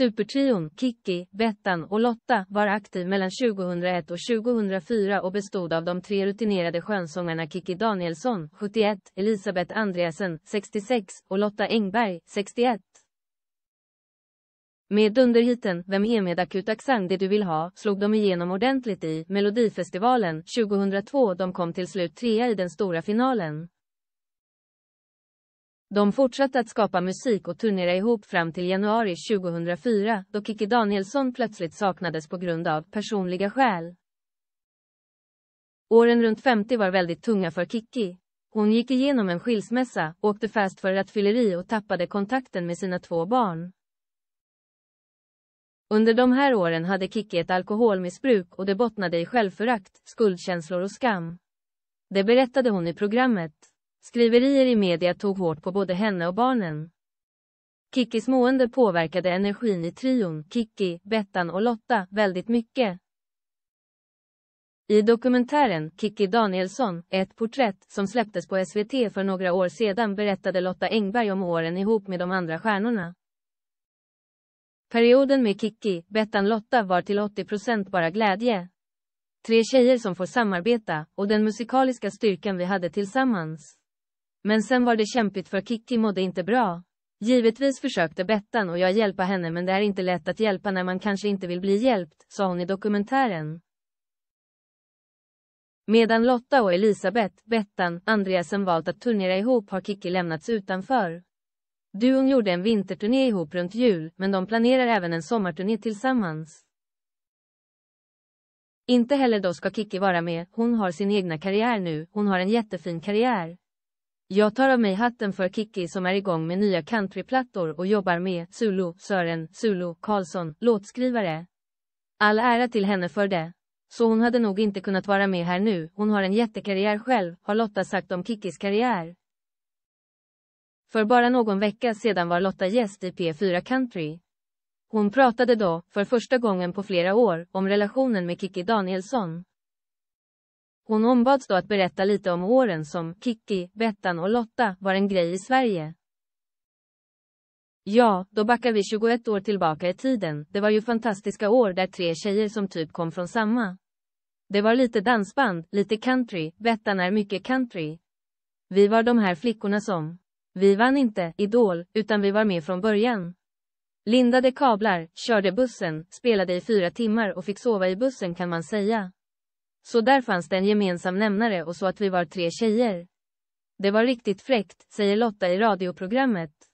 Supertrion Kikki, Bettan och Lotta var aktiv mellan 2001 och 2004 och bestod av de tre rutinerade skönsångarna Kikki Danielsson, 71, Elisabeth Andreasen, 66 och Lotta Engberg, 61. Med dunderhiten Vem är med akut accent det du vill ha slog de igenom ordentligt i Melodifestivalen 2002. De kom till slut trea i den stora finalen. De fortsatte att skapa musik och turnera ihop fram till januari 2004 då Kikki Danielsson plötsligt saknades på grund av personliga skäl. Åren runt 50 var väldigt tunga för Kikki. Hon gick igenom en skilsmässa, åkte fast för rattfylleri och tappade kontakten med sina två barn. Under de här åren hade Kikki ett alkoholmissbruk och det bottnade i självförakt, skuldkänslor och skam. Det berättade hon i programmet. Skriverier i media tog hårt på både henne och barnen. Kikkis mående påverkade energin i trion Kikki, Bettan och Lotta väldigt mycket. I dokumentären Kikki Danielsson, ett porträtt som släpptes på SVT för några år sedan berättade Lotta Engberg om åren ihop med de andra stjärnorna. Perioden med Kikki, Bettan Lotta var till 80% bara glädje. Tre tjejer som får samarbeta och den musikaliska styrkan vi hade tillsammans. Men sen var det kämpigt för Kikki mådde inte bra. Givetvis försökte Bettan och jag hjälpa henne men det är inte lätt att hjälpa när man kanske inte vill bli hjälpt, sa hon i dokumentären. Medan Lotta och Elisabeth, Bettan, Andreasen valt att turnera ihop har Kikki lämnats utanför. Duon gjorde en vinterturné ihop runt jul, men de planerar även en sommarturné tillsammans. Inte heller då ska Kikki vara med, hon har sin egna karriär nu, hon har en jättefin karriär. Jag tar av mig hatten för Kikki som är igång med nya countryplattor och jobbar med Zulu, Sören, Zulu, Karlsson, låtskrivare. All ära till henne för det. Så hon hade nog inte kunnat vara med här nu, hon har en jättekarriär själv, har Lotta sagt om Kikkis karriär. För bara någon vecka sedan var Lotta gäst i P4 Country. Hon pratade då, för första gången på flera år, om relationen med Kikki Danielsson. Hon ombads då att berätta lite om åren som Kikki, Bettan och Lotta var en grej i Sverige. Ja, då backar vi 21 år tillbaka i tiden. Det var ju fantastiska år där tre tjejer som typ kom från samma. Det var lite dansband, lite country, Bettan är mycket country. Vi var de här flickorna som. Vi vann inte Idol, utan vi var med från början. Lindade kablar, körde bussen, spelade i fyra timmar och fick sova i bussen kan man säga. Så där fanns det en gemensam nämnare och så att vi var tre tjejer. Det var riktigt fräckt, säger Lotta i radioprogrammet.